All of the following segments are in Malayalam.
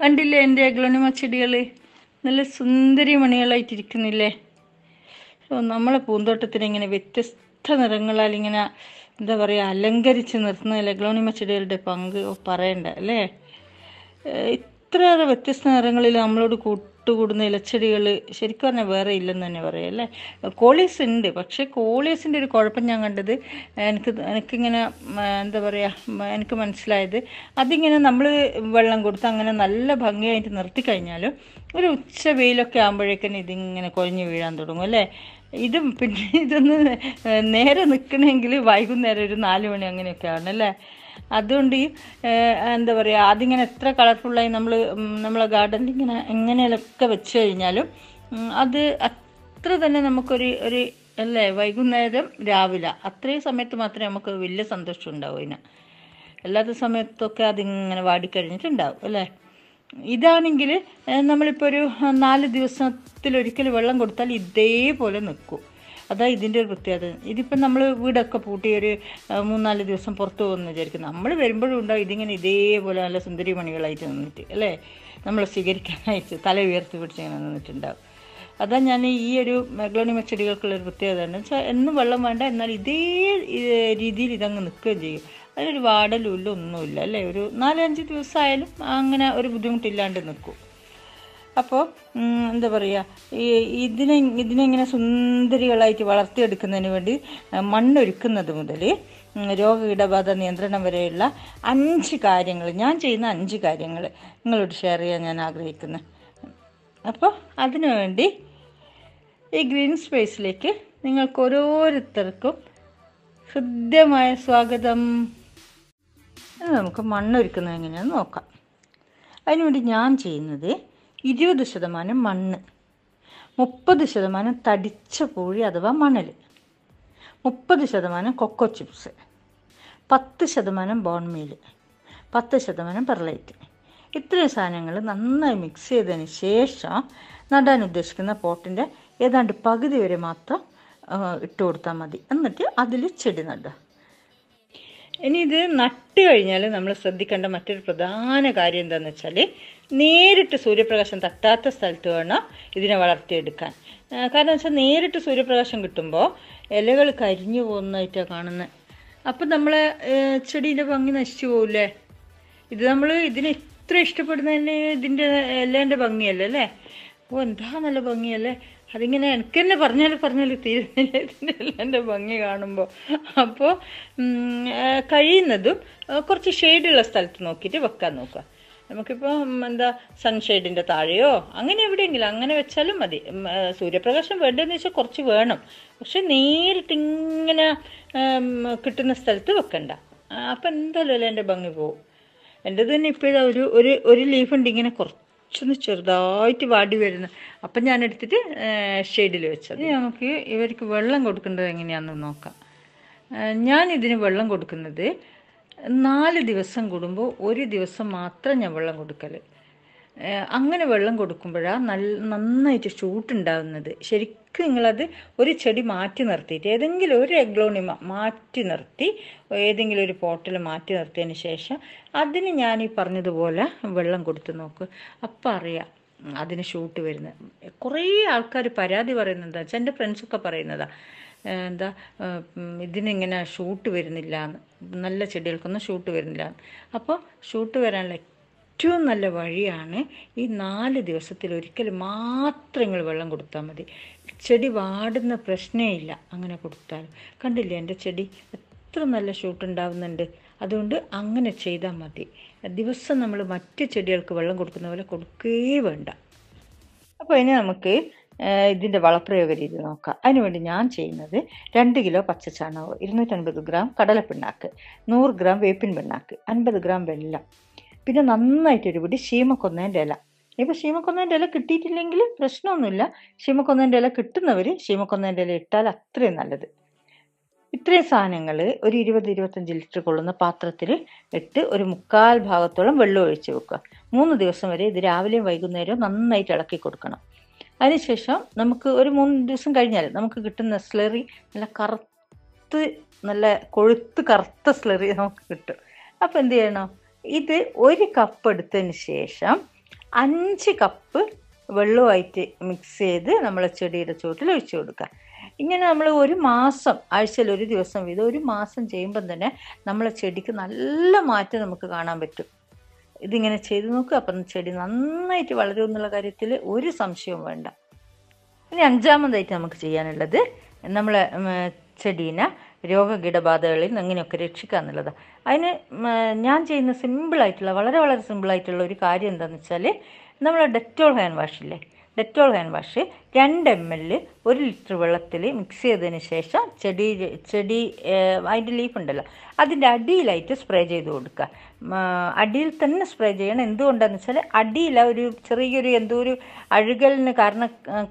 കണ്ടില്ലേ എൻ്റെ അഗ്ലോണിമ ചെടികൾ നല്ല സുന്ദരി മണികളായിട്ടിരിക്കുന്നില്ലേ സോ നമ്മളെ പൂന്തോട്ടത്തിന് ഇങ്ങനെ വ്യത്യസ്ത നിറങ്ങളാൽ ഇങ്ങനെ എന്താ പറയുക അലങ്കരിച്ച് നിർത്തുന്നതിൽ അഗ്ലോണിമ ചെടികളുടെ പങ്ക് പറയണ്ട അല്ലേ ഇത്രയേറെ വ്യത്യസ്ത നിറങ്ങളിൽ നമ്മളോട് കൂട്ടി ഒത്തുകൂടുന്ന ഇലച്ചെടികൾ ശരിക്കും പറഞ്ഞാൽ വേറെ ഇല്ലെന്ന് തന്നെ പറയാം അല്ലേ കോളീസ് ഉണ്ട് പക്ഷേ കോളീസിൻ്റെ ഒരു കുഴപ്പം ഞാൻ കണ്ടത് എനിക്ക് എനിക്കിങ്ങനെ എന്താ പറയുക എനിക്ക് മനസ്സിലായത് അതിങ്ങനെ നമ്മൾ വെള്ളം കൊടുത്ത് അങ്ങനെ നല്ല ഭംഗിയായിട്ട് നിർത്തി കഴിഞ്ഞാലും ഒരു ഉച്ച വെയിലൊക്കെ ആകുമ്പോഴേക്കും ഇതിങ്ങനെ കുഴഞ്ഞു വീഴാൻ തുടങ്ങും അല്ലേ ഇത് പിന്നെ ഇതൊന്ന് നേരെ നിൽക്കണമെങ്കിൽ വൈകുന്നേരം ഒരു നാല് മണി അങ്ങനെയൊക്കെ ആണല്ലേ അതുകൊണ്ട് എന്താ പറയുക അതിങ്ങനെ എത്ര കളർഫുള്ളായി നമ്മൾ നമ്മളെ ഗാർഡനിൽ ഇങ്ങനെ എങ്ങനെയൊക്കെ വെച്ച് കഴിഞ്ഞാലും അത് അത്ര തന്നെ നമുക്കൊരു ഒരു അല്ലേ വൈകുന്നേരം രാവിലെ അത്രയും സമയത്ത് മാത്രമേ നമുക്ക് വലിയ സന്തോഷം ഉണ്ടാവൂ അതിന് അല്ലാത്ത സമയത്തൊക്കെ അതിങ്ങനെ വാടിക്കഴിഞ്ഞിട്ടുണ്ടാവും അല്ലേ ഇതാണെങ്കിൽ നമ്മളിപ്പോൾ ഒരു നാല് ദിവസത്തിലൊരിക്കൽ വെള്ളം കൊടുത്താൽ ഇതേപോലെ നിൽക്കും അതാ ഇതിൻ്റെ ഒരു പ്രത്യേകത ഇതിപ്പോൾ നമ്മൾ വീടൊക്കെ പൂട്ടി ഒരു മൂന്നാല് ദിവസം പുറത്ത് പോകുമെന്ന് വിചാരിക്കും നമ്മൾ വരുമ്പോഴും ഉണ്ടാവും ഇതിങ്ങനെ ഇതേപോലെ നല്ല സുന്ദരി മണികളായിട്ട് നിന്നിട്ട് അല്ലേ നമ്മൾ സ്വീകരിക്കാനായിട്ട് തല ഉയർത്തി പിടിച്ചിങ്ങനെ നിന്നിട്ടുണ്ടാവും അതാ ഞാൻ ഈ ഒരു മെഗ്ലോണിമ ചെടികൾക്കുള്ളൊരു പ്രത്യേകത എന്ന് എന്നും വെള്ളം വേണ്ട എന്നാൽ ഇതേ രീതിയിൽ ഇതങ്ങ് നിൽക്കുകയും ചെയ്യും അതിനൊരു വാടലുല്ല ഒന്നുമില്ല അല്ലേ ഒരു നാലഞ്ച് ദിവസമായാലും അങ്ങനെ ഒരു ബുദ്ധിമുട്ടില്ലാണ്ട് നിൽക്കും അപ്പോൾ എന്താ പറയുക ഈ ഇതിനെ ഇതിനെങ്ങനെ സുന്ദരികളായിട്ട് വളർത്തിയെടുക്കുന്നതിന് വേണ്ടി മണ്ണൊരുക്കുന്നത് മുതൽ രോഗകീടബാധ നിയന്ത്രണം വരെയുള്ള അഞ്ച് കാര്യങ്ങൾ ഞാൻ ചെയ്യുന്ന അഞ്ച് കാര്യങ്ങൾ നിങ്ങളോട് ഷെയർ ചെയ്യാൻ ഞാൻ ആഗ്രഹിക്കുന്നു അപ്പോൾ അതിനു വേണ്ടി ഈ ഗ്രീൻ സ്പേസിലേക്ക് നിങ്ങൾക്ക് ഓരോരുത്തർക്കും ഹൃദ്യമായ സ്വാഗതം ഇനി നമുക്ക് മണ്ണൊരുക്കുന്നത് എങ്ങനെയാണെന്ന് നോക്കാം അതിനുവേണ്ടി ഞാൻ ചെയ്യുന്നത് ഇരുപത് ശതമാനം മണ്ണ് മുപ്പത് ശതമാനം തടിച്ച പൂഴി അഥവാ മണൽ മുപ്പത് ശതമാനം കൊക്കോ ചിപ്സ് പത്ത് ശതമാനം ബോൺമീൽ പത്ത് ശതമാനം പെർലൈറ്റ് ഇത്രയും സാധനങ്ങൾ നന്നായി മിക്സ് ചെയ്തതിന് ശേഷം നടാൻ ഉദ്ദേശിക്കുന്ന പോട്ടിൻ്റെ ഏതാണ്ട് പകുതി വരെ മാത്രം ഇട്ട് കൊടുത്താൽ മതി എന്നിട്ട് അതിൽ ചെടി നടുക ഇനി ഇത് നട്ട് കഴിഞ്ഞാൽ നമ്മൾ ശ്രദ്ധിക്കേണ്ട മറ്റൊരു പ്രധാന കാര്യം എന്താണെന്ന് വെച്ചാൽ നേരിട്ട് സൂര്യപ്രകാശം തട്ടാത്ത സ്ഥലത്ത് വേണം ഇതിനെ വളർത്തിയെടുക്കാൻ കാരണം വെച്ചാൽ നേരിട്ട് സൂര്യപ്രകാശം കിട്ടുമ്പോൾ ഇലകൾ കരിഞ്ഞു പോകുന്നതായിട്ടാണ് കാണുന്നത് അപ്പം നമ്മൾ ചെടീൻ്റെ ഭംഗി നശിച്ചു പോകില്ലേ ഇത് നമ്മൾ ഇതിനെ ഇത്ര ഇഷ്ടപ്പെടുന്നതിന് ഇതിൻ്റെ എല്ലാൻ്റെ ഭംഗിയല്ലേ അല്ലേ ഓ എന്താ നല്ല ഭംഗിയല്ലേ അതിങ്ങനെ എനിക്ക് തന്നെ പറഞ്ഞാൽ പറഞ്ഞാൽ തീരുന്നില്ല എൻ്റെ ഭംഗി കാണുമ്പോൾ അപ്പോൾ കഴിയുന്നതും കുറച്ച് ഷെയ്ഡുള്ള സ്ഥലത്ത് നോക്കിയിട്ട് വെക്കാൻ നോക്കുക നമുക്കിപ്പോൾ എന്താ സൺഷെയ്ഡിൻ്റെ താഴെയോ അങ്ങനെ എവിടെയെങ്കിലും അങ്ങനെ വെച്ചാലും മതി സൂര്യപ്രകാശം വേണ്ടതെന്ന് വെച്ചാൽ കുറച്ച് വേണം പക്ഷെ നേരിട്ട് ഇങ്ങനെ കിട്ടുന്ന സ്ഥലത്ത് വെക്കണ്ട അപ്പം എന്തായാലും എൻ്റെ ഭംഗി പോവും എൻ്റെ തന്നെ ഇപ്പോൾ ഒരു ഒരു ഒരു ലീഫുണ്ട് ഇങ്ങനെ കുറച്ച് കുറച്ചൊന്ന് ചെറുതായിട്ട് വാടി വരുന്ന അപ്പം ഞാൻ എടുത്തിട്ട് ഷെയ്ഡിൽ വെച്ചത് ഇനി നമുക്ക് ഇവർക്ക് വെള്ളം കൊടുക്കേണ്ടത് എങ്ങനെയാണെന്ന് നോക്കാം ഞാൻ ഇതിന് വെള്ളം കൊടുക്കുന്നത് നാല് ദിവസം കൂടുമ്പോൾ ഒരു ദിവസം മാത്രം ഞാൻ വെള്ളം കൊടുക്കൽ അങ്ങനെ വെള്ളം കൊടുക്കുമ്പോഴാണ് നല്ല നന്നായിട്ട് ഷൂട്ട് ശരിക്കും നിങ്ങളത് ഒരു ചെടി മാറ്റി നിർത്തിയിട്ട് ഏതെങ്കിലും ഒരു എഗ്ലോണി മാറ്റി നിർത്തി ഏതെങ്കിലും ഒരു പോട്ടിൽ മാറ്റി നിർത്തിയതിന് ശേഷം അതിന് ഞാൻ ഈ പറഞ്ഞതുപോലെ വെള്ളം കൊടുത്തു നോക്ക് അപ്പം അറിയാം അതിന് ഷൂട്ട് വരുന്നത് കുറേ ആൾക്കാർ പരാതി പറയുന്നത് വെച്ചാൽ എൻ്റെ ഫ്രണ്ട്സൊക്കെ പറയുന്നതാ എന്താ ഇതിനിങ്ങനെ ഷൂട്ട് വരുന്നില്ല എന്ന് നല്ല ചെടികൾക്കൊന്നും ഷൂട്ട് വരുന്നില്ല അപ്പോൾ ഷൂട്ട് വരാനുള്ള ഏറ്റവും നല്ല വഴിയാണ് ഈ നാല് ദിവസത്തിൽ ഒരിക്കൽ മാത്രം നിങ്ങൾ വെള്ളം കൊടുത്താൽ മതി ചെടി വാടുന്ന പ്രശ്നമില്ല അങ്ങനെ കൊടുത്താൽ കണ്ടില്ലേ എൻ്റെ ചെടി എത്ര നല്ല ഷൂട്ട് ഉണ്ടാവുന്നുണ്ട് അതുകൊണ്ട് അങ്ങനെ ചെയ്താൽ മതി ദിവസം നമ്മൾ മറ്റ് ചെടികൾക്ക് വെള്ളം കൊടുക്കുന്ന പോലെ കൊടുക്കേ വേണ്ട അപ്പോൾ ഇനി നമുക്ക് ഇതിൻ്റെ വളപ്രയോഗ രീതി നോക്കാം അതിനുവേണ്ടി ഞാൻ ചെയ്യുന്നത് രണ്ട് കിലോ പച്ചച്ചാണകം ഇരുന്നൂറ്റൻപത് ഗ്രാം കടലപ്പിണ്ണാക്ക് നൂറ് ഗ്രാം വേപ്പിൻ പിണ്ണാക്ക് അൻപത് ഗ്രാം വെള്ളം പിന്നെ ഒരു പിടി ശീമക്കൊന്നേൻ്റെ ഇല ഇപ്പോൾ ശീമക്കൊന്നേൻ്റെ ഇല കിട്ടിയിട്ടില്ലെങ്കിൽ പ്രശ്നമൊന്നുമില്ല ശീമക്കൊന്നേൻ്റെ ഇല കിട്ടുന്നവർ ശീമക്കൊന്നേൻ്റെ ഇല ഇട്ടാൽ അത്രയും നല്ലത് ഇത്രയും സാധനങ്ങൾ ഒരു ഇരുപത് ഇരുപത്തഞ്ച് ലിറ്റർ കൊള്ളുന്ന പാത്രത്തിൽ ഇട്ട് ഒരു മുക്കാൽ ഭാഗത്തോളം വെള്ളം ഒഴിച്ച് വെക്കുക മൂന്ന് ദിവസം വരെ ഇത് രാവിലെയും വൈകുന്നേരവും നന്നായിട്ട് ഇളക്കി കൊടുക്കണം അതിനുശേഷം നമുക്ക് ഒരു മൂന്ന് ദിവസം കഴിഞ്ഞാൽ നമുക്ക് കിട്ടുന്ന സ്ലറി നല്ല കറുത്ത് നല്ല കൊഴുത്ത് കറുത്ത സ്ലറി നമുക്ക് കിട്ടും അപ്പോൾ എന്ത് ചെയ്യണം ഇത് ഒരു കപ്പ് എടുത്തതിന് ശേഷം അഞ്ച് കപ്പ് വെള്ളമായിട്ട് മിക്സ് ചെയ്ത് നമ്മൾ ചെടിയുടെ ചുവട്ടിൽ ഒഴിച്ചു കൊടുക്കുക ഇങ്ങനെ നമ്മൾ ഒരു മാസം ആഴ്ചയിൽ ഒരു ദിവസം വീതം ഒരു മാസം ചെയ്യുമ്പം തന്നെ നമ്മളെ ചെടിക്ക് നല്ല മാറ്റം നമുക്ക് കാണാൻ പറ്റും ഇതിങ്ങനെ ചെയ്ത് നോക്കുക അപ്പം ചെടി നന്നായിട്ട് വളരും എന്നുള്ള കാര്യത്തിൽ ഒരു സംശയവും വേണ്ട ഇനി അഞ്ചാമതായിട്ട് നമുക്ക് ചെയ്യാനുള്ളത് നമ്മളെ ചെടീനെ രോഗകീടബാധകളിൽ നിന്ന് എങ്ങനെയൊക്കെ രക്ഷിക്കുക എന്നുള്ളത് അതിന് ഞാൻ ചെയ്യുന്ന സിമ്പിളായിട്ടുള്ള വളരെ വളരെ സിമ്പിളായിട്ടുള്ള ഒരു കാര്യം എന്താണെന്ന് വെച്ചാൽ നമ്മൾ ഡെറ്റോൾ ഹാൻഡ് വാഷില്ലേ ഡെറ്റോൾ ഹാൻഡ് വാഷ് രണ്ട് എം എൽ ഒരു ലിറ്റർ വെള്ളത്തിൽ മിക്സ് ചെയ്തതിന് ശേഷം ചെടി ചെടി അതിൻ്റെ ലീഫ് ഉണ്ടല്ലോ അതിൻ്റെ അടിയിലായിട്ട് സ്പ്രേ ചെയ്ത് കൊടുക്കുക അടിയിൽ തന്നെ സ്പ്രേ ചെയ്യണം എന്തുകൊണ്ടാന്ന് വെച്ചാൽ അടിയിൽ ഒരു ചെറിയൊരു എന്തോ ഒരു അഴുകലിന് കാരണ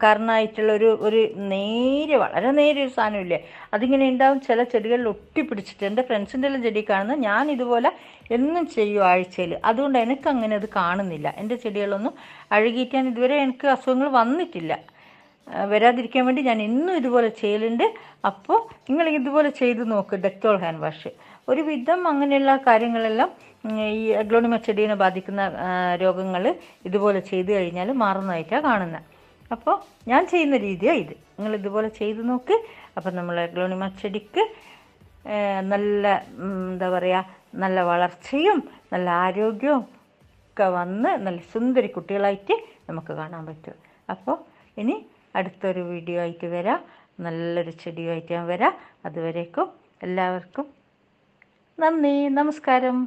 കാരണമായിട്ടുള്ള ഒരു ഒരു നേരെ വളരെ നേരെ ഒരു സാധനമില്ലേ അതിങ്ങനെ ഉണ്ടാവും ചില ചെടികളിൽ ഒട്ടിപ്പിടിച്ചിട്ട് എൻ്റെ ഫ്രണ്ട്സിൻ്റെ എല്ലാം ചെടി കാണുന്നത് ഞാൻ ഇതുപോലെ എന്നും ചെയ്യും ആഴ്ചയിൽ അതുകൊണ്ട് എനിക്ക് അങ്ങനെ അത് കാണുന്നില്ല എൻ്റെ ചെടികളൊന്നും അഴുകിയിട്ട് ഞാൻ ഇതുവരെ എനിക്ക് അസുഖങ്ങൾ വന്നിട്ടില്ല വരാതിരിക്കാൻ വേണ്ടി ഞാൻ ഇന്നും ഇതുപോലെ ചെയ്യലുണ്ട് അപ്പോൾ നിങ്ങൾ ഇതുപോലെ ചെയ്ത് നോക്ക് ഡെറ്റോൾ ഹാൻഡ് വാഷ് ഒരുവിധം അങ്ങനെയുള്ള കാര്യങ്ങളെല്ലാം ഈ അഗ്ലോണിമച്ചെടീനെ ബാധിക്കുന്ന രോഗങ്ങൾ ഇതുപോലെ ചെയ്തു കഴിഞ്ഞാൽ മാറുന്നതായിട്ടാണ് കാണുന്നത് അപ്പോൾ ഞാൻ ചെയ്യുന്ന രീതിയാണ് ഇത് നിങ്ങൾ ഇതുപോലെ ചെയ്തു നോക്ക് അപ്പം നമ്മൾ അഗ്ലോണിമ ചെടിക്ക് നല്ല എന്താ പറയുക നല്ല വളർച്ചയും നല്ല ആരോഗ്യവും ഒക്കെ വന്ന് നല്ല സുന്ദരി കുട്ടികളായിട്ട് നമുക്ക് കാണാൻ പറ്റും അപ്പോൾ ഇനി അടുത്തൊരു വീഡിയോ ആയിട്ട് വരാം നല്ലൊരു ചെടിയുമായിട്ട് ഞാൻ വരാം അതുവരേക്കും എല്ലാവർക്കും നന്ദി നമസ്കാരം